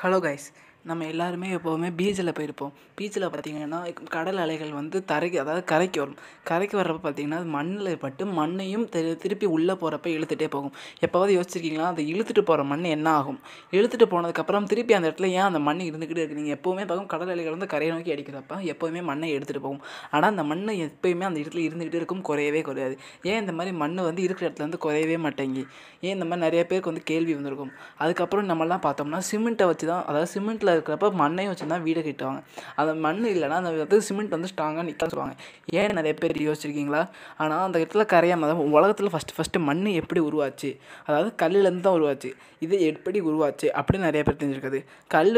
Hello guys, நம்ம எல்லாருமே எப்போவுமே பீச்சில் போயிருப்போம் பீச்சில் பார்த்திங்கன்னா கடல் அலைகள் வந்து தரைக்கு அதாவது கரைக்கு வரும் கரைக்கு வர்றப்ப பார்த்திங்கன்னா அது மண்ணில் பட்டு மண்ணையும் திரு திருப்பி உள்ளே போகிறப்ப இழுத்துகிட்டே போகும் எப்போவாவது யோசிச்சிருக்கீங்களா அதை இழுத்துட்டு போகிற மண் என்ன ஆகும் இழுத்துட்டு போனதுக்கப்புறம் திருப்பி அந்த இடத்துல ஏன் அந்த மண் இருந்துக்கிட்டே இருக்குது நீங்கள் எப்போவுமே பார்க்கும் கடல் அலைகள் வந்து கரையை நோக்கி அடிக்கிறப்ப எப்போவுமே மண்ணை எடுத்துகிட்டு போகும் ஆனால் அந்த மண் எப்போயுமே அந்த இடத்துல இருந்துக்கிட்டே இருக்கும் குறையவே குறையாது ஏன் இந்த மாதிரி மண் வந்து இருக்கிற இடத்துல வந்து குறையவே மாட்டேங்கி ஏன் இந்த மாதிரி நிறைய பேருக்கு வந்து கேள்வி வந்திருக்கும் அதுக்கப்புறம் நம்மலாம் பார்த்தோம்னா சிமெண்ட்டை வச்சு தான் அதாவது சிமெண்ட்டில் வீட்டில் இருக்கிறப்ப மண்ணையும் வச்சு தான் வீடை கட்டுவாங்க அந்த மண் இல்லைனா அந்த சிமெண்ட் வந்து ஸ்ட்ராங்காக நிற்க சொல்லுவாங்க ஏன் நிறைய பேர் யோசிச்சிருக்கீங்களா ஆனால் அந்த இடத்துல கரையாமல் தான் உலகத்தில் ஃபஸ்ட்டு ஃபஸ்ட்டு மண் எப்படி உருவாச்சு அதாவது கல்லுலேருந்து தான் உருவாச்சு இது எப்படி உருவாச்சு அப்படின்னு நிறைய பேர் தெரிஞ்சிருக்காது கல்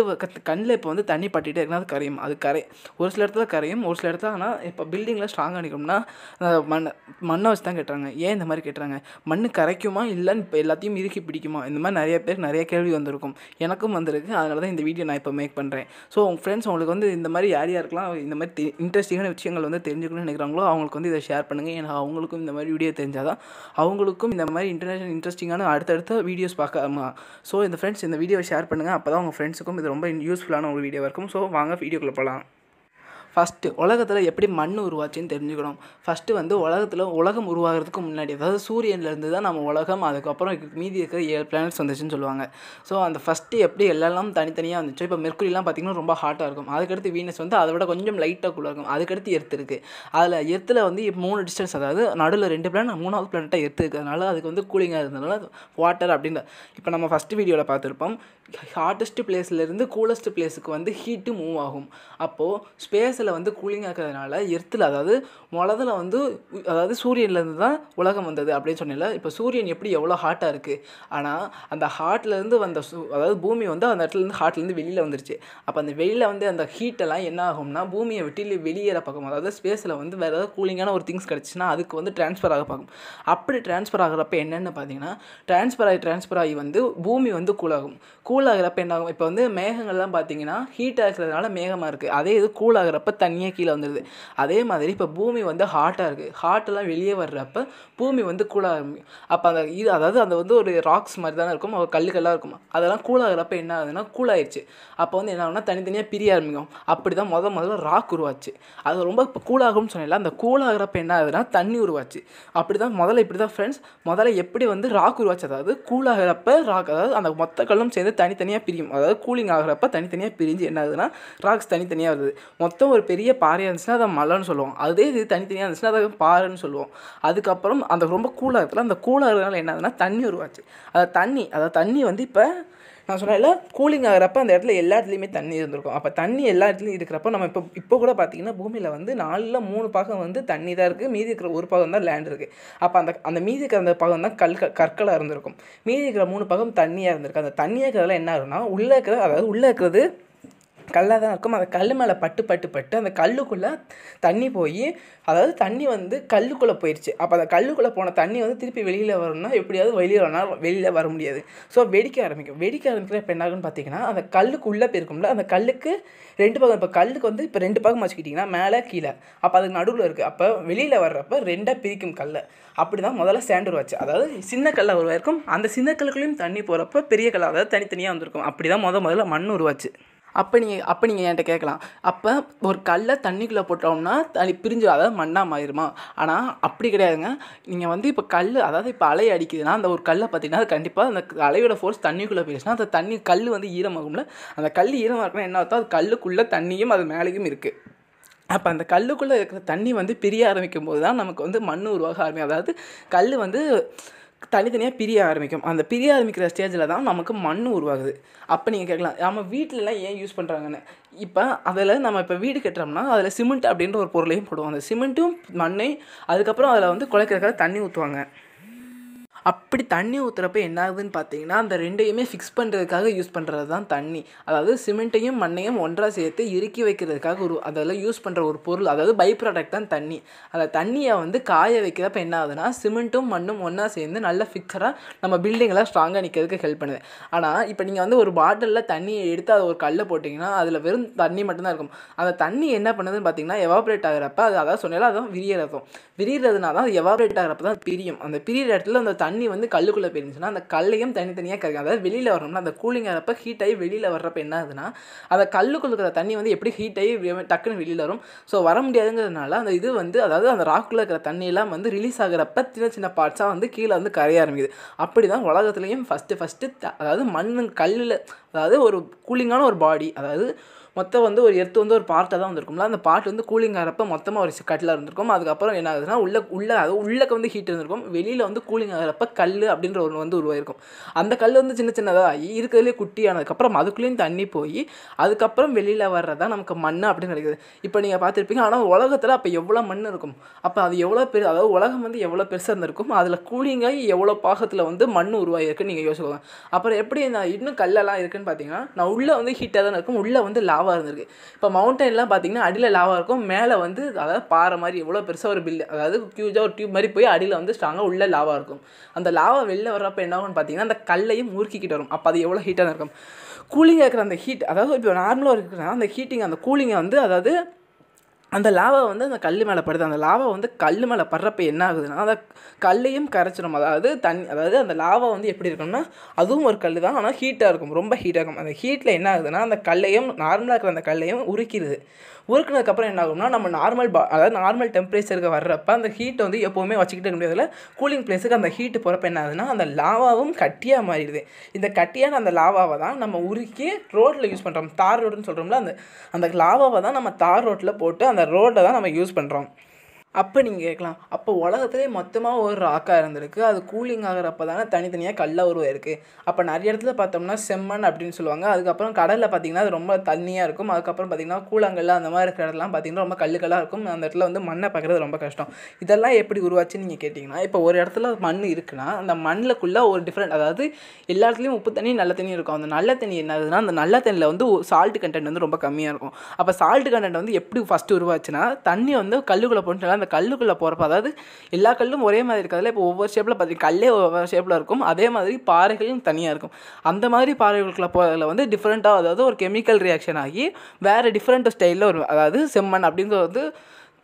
கண்ணில் இப்போ வந்து தண்ணி பட்டிகிட்டே இருக்குன்னா அது கரையும் அது கரை ஒரு சில இடத்துல கரையும் ஒரு சில இடத்துல ஆனால் இப்போ பில்டிங்கில் ஸ்ட்ராங்காக நிற்கணும்னா மண் மண்ணை வச்சு தான் கட்டுறாங்க ஏன் இந்த மாதிரி கட்டுறாங்க மண் கரைக்குமா இல்லைன்னு இப்போ எல்லாத்தையும் இறுக்கி பிடிக்குமா இந்த மாதிரி நிறைய பேர் நிறைய கேள்வி வந்திருக்கும் எனக்கும் வந்திருக்கு அதனால தான் இந்த வீடியோ நான் இப்போ மேக் பண்ணுறேன் ஸோ உங்கள் ஃப்ரெண்ட்ஸ் உங்களுக்கு வந்து இந்த மாதிரி யார் யாருக்கெல்லாம் இந்த மாதிரி இன்ட்ரெஸ்டிங்கான விஷயங்கள் வந்து தெரிஞ்சுக்கணும்னு நினைக்கிறாங்களோ அவங்களுக்கு வந்து இதை ஷேர் பண்ணுங்கள் ஏன்னா அவங்களுக்கும் இந்த மாதிரி வீடியோ தெரிஞ்சால் தான் அவங்களுக்கும் இந்த மாதிரி இன்டர்நேஷனல் இன்ட்ரெஸ்டிங்கான அடுத்தடுத்த வீடியோஸ் பார்க்காமா ஸோ இந்த ஃப்ரெண்ட்ஸ் இந்த வீடியோவை ஷேர் பண்ணுங்கள் அப்போ தான் உங்கள் ஃப்ரெண்ட்ஸுக்கும் இது ரொம்ப யூஸ்ஃபுல்லான ஒரு வீடியோவாக இருக்கும் ஸோ வாங்க வீடியோக்குள்ளே போகலாம் ஃபஸ்ட்டு உலகத்தில் எப்படி மண் உருவாச்சுன்னு தெரிஞ்சுக்கணும் ஃபஸ்ட்டு வந்து உலகத்தில் உலகம் உருவாகிறதுக்கு முன்னாடி அதாவது சூரியன்லேருந்து தான் நம்ம உலகம் அதுக்கப்புறம் மீதி இருக்கிற ஏழு பிளானட்ஸ் வந்துச்சுன்னு சொல்லுவாங்க ஸோ அந்த ஃபஸ்ட்டு எப்படி எல்லாம் தனித்தனியாக வந்துச்சோ இப்போ மெர்க்குரிலாம் பார்த்திங்கன்னா ரொம்ப ஹாட்டாக இருக்கும் அதுக்கடுத்து வீனஸ் வந்து அதை விட கொஞ்சம் லைட்டாக குள்ள இருக்கும் அதுக்கடுத்து எர்த்து இருக்குது அதில் எர்த்தில் வந்து மூணு டிஸ்டன்ஸ் அதாவது நடுவில் ரெண்டு பிளானட் மூணாவது பிளானட்டாக எர்த்து இருக்கிறதுனால அதுக்கு வந்து கூலிங்காக இருந்ததுனால வாட்டர் அப்படின்ற இப்போ நம்ம ஃபஸ்ட்டு வீடியோவில் பார்த்துருப்போம் ஹாட்டஸ்ட் பிளேஸ்லேருந்து கூலஸ்ட் பிளேஸுக்கு வந்து ஹீட்டு மூவ் ஆகும் அப்போது ஸ்பேஸ் ஸ்பேஸில் வந்து கூலிங் ஆகிறதுனால எர்த்தில் அதாவது மொளதில் வந்து அதாவது சூரியன்லேருந்து தான் உலகம் வந்தது அப்படின்னு சொன்னல இப்போ சூரியன் எப்படி எவ்வளோ ஹாட்டாக இருக்குது ஆனால் அந்த ஹாட்லேருந்து வந்த சூ அதாவது பூமி வந்து அந்த இடத்துலேருந்து ஹாட்லேருந்து வெளியில் வந்துருச்சு அப்போ அந்த வெளியில் வந்து அந்த ஹீட்டெல்லாம் என்ன ஆகும்னா பூமியை விட்டு வெளியேற பார்க்கும் அதாவது ஸ்பேஸில் வந்து வேறு ஏதாவது கூலிங்கான ஒரு திங்ஸ் கிடச்சின்னா அதுக்கு வந்து டிரான்ஸ்ஃபர் ஆக பார்க்கும் அப்படி டிரான்ஸ்ஃபர் ஆகிறப்ப என்னென்னு பார்த்தீங்கன்னா டிரான்ஸ்ஃபர் ஆகி டிரான்ஸ்ஃபர் ஆகி வந்து பூமி வந்து கூலாகும் கூல் ஆகிறப்ப இப்போ வந்து மேகங்கள்லாம் பார்த்தீங்கன்னா ஹீட் ஆகிறதுனால மேகமாக இருக்குது அதே இது கூல் ஆகிறப்ப அப்போ தண்ணியே கீழே வந்துடுது அதே மாதிரி இப்போ பூமி வந்து ஹாட்டாக இருக்குது ஹாட்டெல்லாம் வெளியே வர்றப்ப பூமி வந்து கூழ ஆரம்பிக்கும் அப்போ அந்த இது அதாவது அந்த வந்து ஒரு ராக்ஸ் மாதிரி தானே இருக்கும் அவள் கல் இருக்கும் அதெல்லாம் கூலாகிறப்ப என்ன ஆகுதுன்னா கூலாயிருச்சு அப்போ வந்து என்ன ஆகுதுன்னா தனித்தனியாக பிரிய ஆரம்பிக்கும் அப்படி தான் முத முதல்ல ராக் உருவாச்சு அது ரொம்ப இப்போ கூலாகும்னு சொன்னல அந்த கூழாகிறப்ப என்ன ஆகுதுன்னா தண்ணி உருவாச்சு அப்படி தான் முதல்ல இப்படி தான் ஃப்ரெண்ட்ஸ் முதல்ல எப்படி வந்து ராக் உருவாச்சு அதாவது கூழாகிறப்ப ராக் அதாவது அந்த மொத்த கல்லும் சேர்ந்து தனித்தனியாக பிரியும் அதாவது கூலிங் ஆகிறப்ப தனித்தனியாக பிரிஞ்சு என்ன ஆகுதுன்னா ராக்ஸ் தனித்தனியாக வருது மொத்தம் ஒரு ஒரு பெரிய பாறையாக இருந்துச்சுன்னா அதை மலைன்னு சொல்லுவோம் அதே இது தனித்தனியாக இருந்துச்சுன்னா அதை பாறைன்னு சொல்லுவோம் அதுக்கப்புறம் அந்த ரொம்ப கூலாக இருக்குல்ல அந்த கூலாக இருக்கிறதுனால என்ன ஆகுதுன்னா தண்ணி உருவாச்சு அந்த தண்ணி அதாவது தண்ணி வந்து இப்போ நான் சொன்னதில்ல கூலிங் ஆகிறப்ப அந்த இடத்துல எல்லா இடத்துலையுமே தண்ணி இருந்திருக்கும் அப்போ தண்ணி எல்லா இடத்துலையும் இருக்கிறப்ப நம்ம இப்போ இப்போ கூட பார்த்திங்கன்னா பூமியில் வந்து நாலில் மூணு பாகம் வந்து தண்ணி தான் இருக்குது மீதி இருக்கிற ஒரு பாகம் தான் லேண்ட் இருக்குது அப்போ அந்த அந்த மீதி இருக்கிற அந்த பாகம் தான் கல் கற்களாக இருந்திருக்கும் மீதி இருக்கிற மூணு பாகம் தண்ணியாக இருந்திருக்கு அந்த தண்ணியாக இருக்கிறதுல என்ன ஆகுதுன்னா உள்ளே இருக்கிற அதாவது உள்ளே இருக்கிறது கல்லாக தான் இருக்கும் அந்த கல் மேலே பட்டு பட்டு பட்டு அந்த கல்லுக்குள்ளே தண்ணி போய் அதாவது தண்ணி வந்து கல்லுக்குள்ளே போயிடுச்சு அப்போ அந்த கல்லுக்குள்ளே போன தண்ணி வந்து திருப்பி வெளியில் வரணும்னா எப்படியாவது வெளியில் வரணும் வெளியில் வர முடியாது ஸோ வெடிக்க ஆரம்பிக்கும் வெடிக்க ஆரம்பிக்கிற என்ன ஆகுன்னு பார்த்தீங்கன்னா அந்த கல்லுக்குள்ளே போயிருக்கும்ல அந்த கல்லுக்கு ரெண்டு பக்கம் இப்போ கல்லுக்கு வந்து இப்போ ரெண்டு பக்கம் வச்சுக்கிட்டிங்கன்னா மேலே கீழே அப்போ அதுக்கு நடுவில் இருக்குது அப்போ வெளியில் வர்றப்ப ரெண்டாக பிரிக்கும் கல்லை அப்படி தான் முதல்ல சேண்டர் வச்சு அதாவது சின்ன கல்லாக உருவாயிருக்கும் அந்த சின்ன கல்லுக்குள்ளேயும் தண்ணி போகிறப்ப பெரிய கல்லாக அதாவது தனித்தனியாக வந்திருக்கும் அப்படி தான் முத முதல்ல மண் உருவாச்சு அப்போ நீங்கள் அப்போ நீங்கள் என்கிட்ட கேட்கலாம் அப்போ ஒரு கல்லை தண்ணிக்குள்ளே போட்டோம்னா தண்ணி பிரிஞ்சு அதாவது மண்ணாக மாறிடுமா ஆனால் அப்படி கிடையாதுங்க நீங்கள் வந்து இப்போ கல் அதாவது இப்போ அலை அடிக்குதுன்னா அந்த ஒரு கல்லை பார்த்தீங்கன்னா அது கண்டிப்பாக அந்த அலையோட ஃபோர்ஸ் தண்ணிக்குள்ளே போயிடுச்சுன்னா அந்த தண்ணி கல் வந்து ஈரமாகும்ல அந்த கல் ஈரமாக இருக்குன்னா என்ன அர்த்தம் அது கல்லுக்குள்ளே தண்ணியும் அது மேலேயும் இருக்குது அப்போ அந்த கல்லுக்குள்ளே இருக்கிற தண்ணி வந்து பிரிய ஆரம்பிக்கும் போது தான் நமக்கு வந்து மண் உருவாக ஆரம்பிக்கும் அதாவது கல் வந்து தனித்தனியாக பிரிய ஆரம்பிக்கும் அந்த பிரிய ஆரம்பிக்கிற ஸ்டேஜில் தான் நமக்கு மண் உருவாகுது அப்போ நீங்கள் கேட்கலாம் நம்ம வீட்டிலலாம் ஏன் யூஸ் பண்ணுறாங்கன்னு இப்போ அதில் நம்ம இப்போ வீடு கட்டுறோம்னா அதில் சிமெண்ட் அப்படின்ற ஒரு பொருளையும் போடுவோம் அந்த சிமெண்ட்டும் மண்ணையும் அதுக்கப்புறம் அதில் வந்து குலைக்கிறக்காக தண்ணி ஊற்றுவாங்க அப்படி தண்ணி ஊற்றுறப்ப என்ன ஆகுதுன்னு பார்த்தீங்கன்னா அந்த ரெண்டையுமே ஃபிக்ஸ் பண்ணுறதுக்காக யூஸ் பண்ணுறது தான் தண்ணி அதாவது சிமெண்ட்டையும் மண்ணையும் ஒன்றாக சேர்த்து இறுக்கி வைக்கிறதுக்காக ஒரு அதெல்லாம் யூஸ் பண்ணுற ஒரு பொருள் அதாவது பை ப்ராடக்ட் தான் தண்ணி அந்த தண்ணியை வந்து காய வைக்கிறப்ப என்ன ஆகுதுன்னா சிமெண்ட்டும் மண்ணும் ஒன்றா சேர்ந்து நல்லா ஃபிக்ஸராக நம்ம பில்டிங்கெல்லாம் ஸ்ட்ராங்காக நிற்கிறதுக்கு ஹெல்ப் பண்ணுது ஆனால் இப்போ நீங்கள் வந்து ஒரு பாட்டிலில் தண்ணியை எடுத்து அதை ஒரு கல்லை போட்டிங்கன்னா அதில் வெறும் தண்ணி மட்டும்தான் இருக்கும் அந்த தண்ணி என்ன பண்ணுதுன்னு பார்த்தீங்கன்னா எவாப்ரேட் ஆகிறப்ப அது அதாவது சொன்னால் அதுதான் விரியறதும் விரியறதுனால தான் அது எவாப்ரேட் ஆகிறப்ப தான் பிரியும் அந்த பிரியிற இடத்துல அந்த தண்ணி தண்ணி வந்து கல்லுக்குள்ளே போயிருந்துச்சுன்னா அந்த கல்லையும் தனித்தனியாக கரைக்கும் அதாவது வெளியில் வரணும்னா அந்த கூலிங் ஆகிறப்ப ஹீட் ஆகி வெளியில் வர்றப்ப என்ன ஆகுதுன்னா அந்த கல்லுக்குள்ள இருக்கிற தண்ணி வந்து எப்படி ஹீட் ஆகி டக்குன்னு வெளியில் வரும் ஸோ வர முடியாதுங்கிறதுனால அந்த இது வந்து அதாவது அந்த ராக்குள்ளே இருக்கிற தண்ணியெல்லாம் வந்து ரிலீஸ் ஆகிறப்ப சின்ன சின்ன பார்ட்ஸாக வந்து கீழே வந்து கரைய ஆரம்பிக்குது அப்படி தான் உலகத்துலேயும் ஃபஸ்ட்டு ஃபஸ்ட்டு அதாவது மண் கல்லில் அதாவது ஒரு கூலிங்கான ஒரு பாடி அதாவது மொத்தம் வந்து ஒரு எர்த்து வந்து ஒரு பார்ட்டாக தான் வந்திருக்கும்ல அந்த பார்ட் வந்து கூலிங் ஆகிறப்ப மொத்தமாக ஒரு கட்டில் இருந்திருக்கும் அதுக்கப்புறம் என்ன ஆகுதுன்னா உள்ள உள்ள அது உள்ளக்க வந்து ஹீட் இருந்திருக்கும் வெளியில் வந்து கூலிங் ஆகிறப்ப கல் அப்படின்ற ஒன்று வந்து உருவாயிருக்கும் அந்த கல் வந்து சின்ன சின்னதாக குட்டி குட்டியானதுக்கப்புறம் அதுக்குள்ளேயும் தண்ணி போய் அதுக்கப்புறம் வெளியில் வர்றதா நமக்கு மண் அப்படின்னு கிடைக்குது இப்போ நீங்கள் பார்த்துருப்பீங்க ஆனால் உலகத்தில் அப்போ எவ்வளோ மண் இருக்கும் அப்போ அது எவ்வளோ பெரு அதாவது உலகம் வந்து எவ்வளோ பெருசாக இருந்திருக்கும் அதில் கூலிங்காகி எவ்வளோ பாகத்தில் வந்து மண் உருவாகிருக்குன்னு நீங்கள் யோசிக்கலாம் அப்புறம் எப்படி நான் இன்னும் கல்லெல்லாம் இருக்குதுன்னு பார்த்தீங்கன்னா நான் உள்ளே வந்து ஹீட்டாக தான் இருக்கும் உள்ளே வந்து லாவ் லாவாக இருந்திருக்கு இப்போ மவுண்டன்லாம் பார்த்தீங்கன்னா அடியில் லாவாக இருக்கும் மேலே வந்து அதாவது பாறை மாதிரி எவ்வளோ பெருசாக ஒரு பில்லு அதாவது ஹியூஜாக ஒரு டியூப் மாதிரி போய் அடியில் வந்து ஸ்ட்ராங்காக உள்ளே லாவாக இருக்கும் அந்த லாவா வெளில வர்றப்போ என்னாகும்னு பார்த்தீங்கன்னா அந்த கல்லையும் முறுக்கிக்கிட்டு வரும் அப்போ அது எவ்வளோ ஹீட்டாக இருக்கும் கூலிங்காக இருக்கிற அந்த ஹீட் அதாவது இப்போ நார்மலாக இருக்கிறனா அந்த ஹீட்டிங் அந்த கூலிங்கை வந்து அதாவது அந்த லாவா வந்து அந்த கல் மேலே படுது அந்த லாவா வந்து கல் மேலே படுறப்ப என்ன ஆகுதுன்னா அந்த கல்லையும் கரைச்சிடும் அதாவது தண்ணி அதாவது அந்த லாவா வந்து எப்படி இருக்கும்னா அதுவும் ஒரு கல் தான் ஆனால் ஹீட்டாக இருக்கும் ரொம்ப ஹீட்டாக இருக்கும் அந்த ஹீட்டில் என்ன ஆகுதுன்னா அந்த கல்லையும் நார்மலாக இருக்கிற அந்த கல்லையும் உருக்கிடுது உருக்குனதுக்கப்புறம் என்ன ஆகும்னா நம்ம நார்மல் பா அதாவது நார்மல் டெம்பரேச்சருக்கு வர்றப்ப அந்த ஹீட்டை வந்து எப்போவுமே வச்சுக்கிட்டு இருக்க முடியாதுல கூலிங் பிளேஸுக்கு அந்த ஹீட்டு போகிறப்ப என்ன ஆகுதுன்னா அந்த லாவாவும் கட்டியாக மாறிடுது இந்த கட்டியான அந்த லாவாவை தான் நம்ம உருக்கி ரோட்டில் யூஸ் பண்ணுறோம் தார் ரோடுன்னு சொல்கிறோம்ல அந்த அந்த லாவாவை தான் நம்ம தார் ரோட்டில் போட்டு அந்த ரோட்டை தான் நம்ம யூஸ் பண்ணுறோம் அப்போ நீங்கள் கேட்கலாம் அப்போ உலகத்துலேயே மொத்தமாக ஒரு ராக்காக இருந்திருக்கு அது கூலிங் ஆகிறப்ப தானே தனித்தனியாக கல்லாக உருவாயிருக்கு அப்போ நிறைய இடத்துல பார்த்தோம்னா செம்மண் அப்படின்னு சொல்லுவாங்க அதுக்கப்புறம் கடலில் பார்த்தீங்கன்னா அது ரொம்ப தண்ணியாக இருக்கும் அதுக்கப்புறம் பார்த்தீங்கன்னா கூழாங்கல் அந்த மாதிரி இருக்கிற இடத்துலாம் பார்த்தீங்கன்னா ரொம்ப கல்லுக்கல்லாக இருக்கும் அந்த இடத்துல வந்து மண்ணை பார்க்குறது ரொம்ப கஷ்டம் இதெல்லாம் எப்படி உருவாச்சுன்னு நீங்கள் கேட்டிங்கன்னா இப்போ ஒரு இடத்துல மண் இருக்குன்னா அந்த மண்ணுக்குள்ளே ஒரு டிஃப்ரெண்ட் அதாவது எல்லா இடத்துலையும் உப்பு தண்ணி நல்ல தண்ணி இருக்கும் அந்த நல்ல தண்ணி என்னதுன்னா அந்த நல்ல தண்ணியில் வந்து சால்ட் கண்டென்ட் வந்து ரொம்ப கம்மியாக இருக்கும் அப்போ சால்ட் கண்டென்ட் வந்து எப்படி ஃபஸ்ட்டு உருவாச்சுன்னா தண்ணி வந்து கல்லுக்குள்ளே போட்டு அந்த கல்லுக்குள்ளே போகிறப்ப அதாவது எல்லா கல்லும் ஒரே மாதிரி இருக்காதுல இப்போ ஒவ்வொரு ஷேப்பில் பார்த்தீங்கன்னா கல்லே ஒவ்வொரு ஷேப்பில் இருக்கும் அதே மாதிரி பாறைகளும் தனியாக இருக்கும் அந்த மாதிரி பாறைகளுக்குள்ளே போகிறதுல வந்து டிஃப்ரெண்ட்டாக அதாவது ஒரு கெமிக்கல் ரியாக்ஷன் ஆகி வேறு டிஃப்ரெண்ட் ஸ்டைலில் ஒரு அதாவது செம்மண் அப்படின்றது வந்து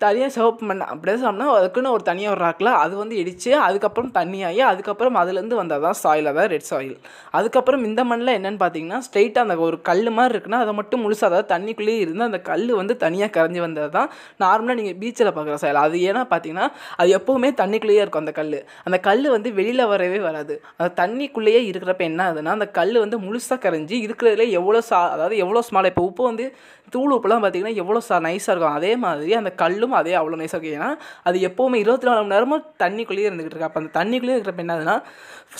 தனியாக சர்வ் மண் அப்படியே சாப்பிட்னா அதுக்குன்னு ஒரு தனியாக ஒரு ராக்கில் அது வந்து இடித்து அதுக்கப்புறம் தண்ணியாகி அதுக்கப்புறம் அதுலேருந்து வந்தால் தான் சாயில் அதாவது ரெட் சாயில் அதுக்கப்புறம் இந்த மண்ணில் என்னென்னு பார்த்தீங்கன்னா ஸ்ட்ரெயிட்டாக அந்த ஒரு கல் மாதிரி இருக்குன்னா அதை மட்டும் முழுசாக அதாவது தண்ணிக்குள்ளேயே இருந்து அந்த கல் வந்து தனியாக கரைஞ்சி வந்தது தான் நார்மலாக நீங்கள் பீச்சில் பார்க்குற சாயில் அது ஏன்னா பார்த்தீங்கன்னா அது எப்போவுமே தண்ணிக்குள்ளேயே இருக்கும் அந்த கல் அந்த கல் வந்து வெளியில் வரவே வராது அந்த தண்ணிக்குள்ளேயே இருக்கிறப்ப என்ன ஆகுதுன்னா அந்த கல் வந்து முழுசாக கரைஞ்சி இருக்கிறதுல எவ்வளோ சா அதாவது எவ்வளோ ஸ்மால் இப்போ உப்பு வந்து தூள் உப்புலாம் பார்த்திங்கன்னா எவ்வளோ ச நைஸாக இருக்கும் அதே மாதிரி அந்த கல்லும் அதே அவ்வளோ நைஸாக இருக்கும் ஏன்னா அது எப்போவுமே இருபத்தி நாலு மணி நேரமும் தண்ணிக்குள்ளேயே இருந்துகிட்டு இருக்கு அப்போ அந்த தண்ணிக்குள்ளேயே இருக்கிறப்ப என்னதுன்னா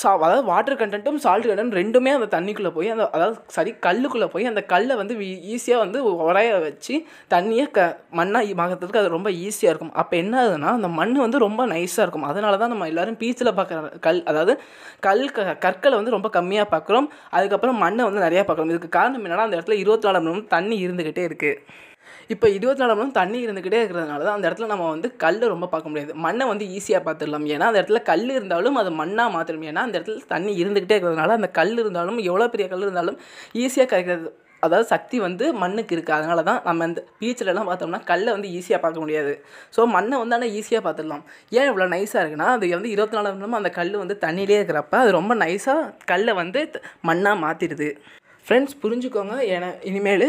சா அதாவது வாட்டர் கண்டென்ட்டும் சால்ட் கண்டென்ட் ரெண்டுமே அந்த தண்ணிக்குள்ளே போய் அந்த அதாவது சரி கல்லுக்குள்ளே போய் அந்த கல்லை வந்து ஈஸியாக வந்து உரைய வச்சு தண்ணியை க மண்ணாக மாகிறதுக்கு அது ரொம்ப ஈஸியாக இருக்கும் அப்போ என்ன ஆகுதுன்னா அந்த மண் வந்து ரொம்ப நைஸாக இருக்கும் அதனால தான் நம்ம எல்லோரும் பீச்சில் பார்க்குற கல் அதாவது கல் க கற்களை வந்து ரொம்ப கம்மியாக பார்க்குறோம் அதுக்கப்புறம் மண்ணை வந்து நிறையா பார்க்குறோம் இதுக்கு காரணம் என்னென்னா அந்த இடத்துல இருபத்தி நாலு மணி நேரம் தண்ணி இருந்துக்கிட்டு இருந்துக்கிட்டே இருக்குது இப்போ இருபத்தி நாலு மணி தண்ணி இருந்துக்கிட்டே இருக்கிறதுனால தான் அந்த இடத்துல நம்ம வந்து கல் ரொம்ப பார்க்க முடியாது மண்ணை வந்து ஈஸியாக பார்த்துடலாம் ஏன்னா அந்த இடத்துல கல் இருந்தாலும் அது மண்ணாக மாற்றிடும் ஏன்னா அந்த இடத்துல தண்ணி இருந்துக்கிட்டே இருக்கிறதுனால அந்த கல் இருந்தாலும் எவ்வளோ பெரிய கல் இருந்தாலும் ஈஸியாக கரைக்கிறது அதாவது சக்தி வந்து மண்ணுக்கு இருக்குது அதனால தான் நம்ம இந்த பீச்சிலலாம் பார்த்தோம்னா கல்லை வந்து ஈஸியாக பார்க்க முடியாது ஸோ மண்ணை வந்து ஆனால் ஈஸியாக பார்த்துடலாம் ஏன் இவ்வளோ நைஸாக இருக்குன்னா அது வந்து இருபத்தி நாலு மணி அந்த கல் வந்து தண்ணியிலே இருக்கிறப்ப அது ரொம்ப நைஸாக கல்லை வந்து மண்ணாக மாற்றிடுது ஃப்ரெண்ட்ஸ் புரிஞ்சுக்கோங்க ஏன்னா இனிமேல்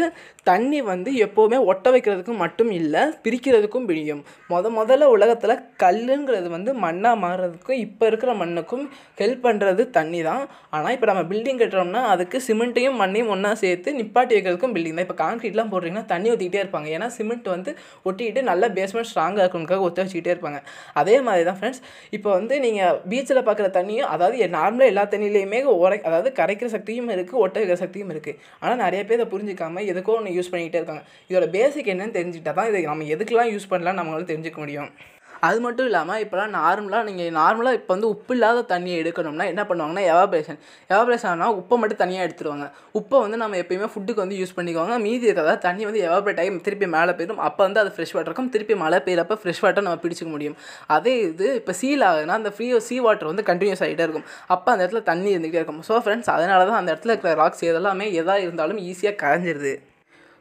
தண்ணி வந்து எப்போவுமே ஒட்ட வைக்கிறதுக்கு மட்டும் இல்லை பிரிக்கிறதுக்கும் பிடிக்கும் மொத முதல்ல உலகத்தில் கல்லுங்கிறது வந்து மண்ணாக மாறுறதுக்கும் இப்போ இருக்கிற மண்ணுக்கும் ஹெல்ப் பண்ணுறது தண்ணி தான் ஆனால் இப்போ நம்ம பில்டிங் கட்டுறோம்னா அதுக்கு சிமெண்ட்டையும் மண்ணையும் ஒன்றா சேர்த்து நிப்பாட்டி வைக்கிறதுக்கும் பில்டிங் தான் இப்போ கான்க்ரீட்லாம் போடுறீங்கன்னா தண்ணி ஊற்றிக்கிட்டே இருப்பாங்க ஏன்னா சிமெண்ட் வந்து ஒட்டிக்கிட்டு நல்ல பேஸ்மெண்ட் ஸ்ட்ராங்காக இருக்கணுக்காக ஒத்த வச்சுக்கிட்டே இருப்பாங்க அதே மாதிரி தான் ஃப்ரெண்ட்ஸ் இப்போ வந்து நீங்கள் பீச்சில் பார்க்குற தண்ணியும் அதாவது நார்மலாக எல்லா தண்ணியிலையுமே உரை அதாவது கரைக்கிற சக்தியும் இருக்குது ஒட்ட வைக்கிற சக்தியும் விஷயம் இருக்குது ஆனால் நிறைய பேர் இதை புரிஞ்சிக்காமல் எதுக்கோ ஒன்று யூஸ் பண்ணிக்கிட்டே இருக்காங்க இதோட பேசிக் என்னன்னு தெரிஞ்சுட்டா தான் இதை நம்ம எதுக்கெலாம் யூஸ் பண்ணலாம் நம்மளால தெரிஞ்சுக்க முடியும் அது மட்டும் இல்லாமல் இப்போலாம் நார்மலாக நீங்கள் நார்மலாக இப்போ வந்து உப்பு இல்லாத தண்ணியை எடுக்கணும்னா என்ன பண்ணுவாங்கன்னா எவாப்ரேஷன் எவாப்ரேஷன் ஆனால் உப்பை மட்டும் தனியாக எடுத்துருவாங்க உப்பை வந்து நம்ம எப்பயுமே ஃபுட்டுக்கு வந்து யூஸ் பண்ணிக்குவாங்க மீதி இருக்கிறதா தண்ணி வந்து எவாப்ரேட் ஆகி திருப்பி மேலே போயிடும் அப்போ வந்து அது ஃப்ரெஷ் வாட்டர் இருக்கும் திருப்பி மழை பெய்யறப்ப ஃப்ரெஷ் வாட்டர் நம்ம பிடிச்சிக்க முடியும் அதே இது இப்போ சீல் ஆகுதுன்னா அந்த ஃப்ரீ சீ வாட்டர் வந்து கண்டினியூஸ் ஆகிட்டே இருக்கும் அப்போ அந்த இடத்துல தண்ணி இருந்துகிட்டே இருக்கும் ஸோ ஃப்ரெண்ட்ஸ் அதனால தான் அந்த இடத்துல இருக்கிற ராக்ஸ் எதெல்லாமே எதாக இருந்தாலும் ஈஸியாக கரைஞ்சிருது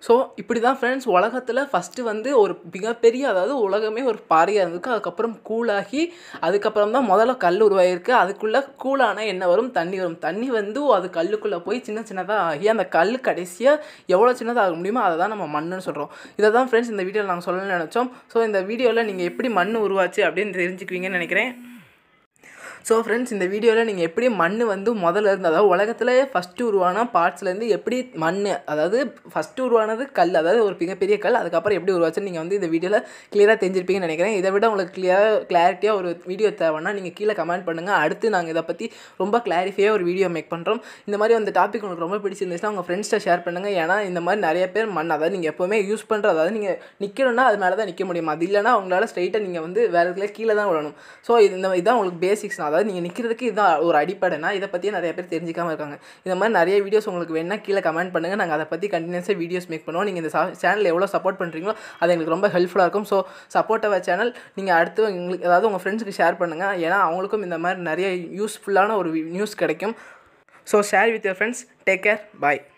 ஸோ இப்படி தான் ஃப்ரெண்ட்ஸ் உலகத்தில் ஃபஸ்ட்டு வந்து ஒரு மிகப்பெரிய அதாவது உலகமே ஒரு பாறையாக இருந்திருக்கு அதுக்கப்புறம் கூலாகி அதுக்கப்புறம் தான் முதல்ல கல் உருவாகிருக்கு அதுக்குள்ளே கூலான என்ன வரும் தண்ணி வரும் தண்ணி வந்து அது கல்லுக்குள்ளே போய் சின்ன சின்னதாக ஆகி அந்த கல் கடைசியாக எவ்வளோ சின்னதாக ஆக முடியுமோ அதை தான் நம்ம மண்ணுன்னு சொல்கிறோம் இதை தான் ஃப்ரெண்ட்ஸ் இந்த வீடியோவில் நாங்கள் சொல்லணும்னு நினச்சோம் ஸோ இந்த வீடியோவில் நீங்கள் எப்படி மண் உருவாச்சு அப்படின்னு தெரிஞ்சுக்குவீங்கன்னு நினைக்கிறேன் ஸோ ஃப்ரெண்ட்ஸ் இந்த வீடியோவில் நீங்கள் எப்படி மண் வந்து முதல்ல இருந்து அதாவது உலகத்தில் ஃபஸ்ட்டு உருவான பார்ட்ஸ்லேருந்து எப்படி மண் அதாவது ஃபஸ்ட்டு உருவானது கல் அதாவது ஒரு மிகப்பெரிய கல் அதுக்கப்புறம் எப்படி உருவாச்சுன்னு நீங்கள் வந்து இந்த வீடியோவில் க்ளியராக தெரிஞ்சிருப்பீங்கன்னு நினைக்கிறேன் இதை விட உங்களுக்கு க்ளியராக கிளாரிட்டியாக ஒரு வீடியோ தேவைன்னா நீங்கள் கீழே கமெண்ட் பண்ணுங்கள் அடுத்து நாங்கள் இதை பற்றி ரொம்ப கிளாரிஃபையாக ஒரு வீடியோ மேக் பண்ணுறோம் இந்த மாதிரி அந்த டாபிக் உங்களுக்கு ரொம்ப பிடிச்சிருந்துச்சுன்னா உங்கள் ஃப்ரெண்ட்ஸ்ட்டை ஷேர் பண்ணுங்கள் ஏன்னா இந்த மாதிரி நிறைய பேர் மண் அதாவது நீங்கள் எப்போவுமே யூஸ் பண்ணுற அதாவது நீங்கள் நிற்கணும்னா அது மேலே தான் நிற்க முடியும் அது இல்லைனா உங்களால் ஸ்ட்ரைட்டாக நீங்கள் வந்து வேறு கீழே தான் விடணும் ஸோ இந்த இதுதான் உங்களுக்கு பேசிக்ஸ் அதாவது நீங்கள் நிற்கிறதுக்கு இதுதான் ஒரு அடிப்படைனா இதை பற்றியே நிறைய பேர் தெரிஞ்சிக்காமல் இருக்காங்க இந்த மாதிரி நிறைய வீடியோஸ் உங்களுக்கு வேணால் கீழே கமெண்ட் பண்ணுங்கள் நாங்கள் அதை பற்றி கண்டினியூஸாக வீடியோஸ் மேக் பண்ணுவோம் நீங்கள் இந்த சேனல் எவ்வளோ சப்போர்ட் பண்ணுறீங்களோ அது எங்களுக்கு ரொம்ப ஹெல்ப்ஃபுல்லாக இருக்கும் ஸோ சப்போர்ட்டவர் சேனல் நீங்கள் அடுத்து எங்களுக்கு அதாவது உங்கள் ஃப்ரெண்ட்ஸுக்கு ஷேர் பண்ணுங்கள் ஏன்னா அவங்களுக்கும் இந்த மாதிரி நிறைய யூஸ்ஃபுல்லான ஒரு நியூஸ் கிடைக்கும் so share with your friends take care bye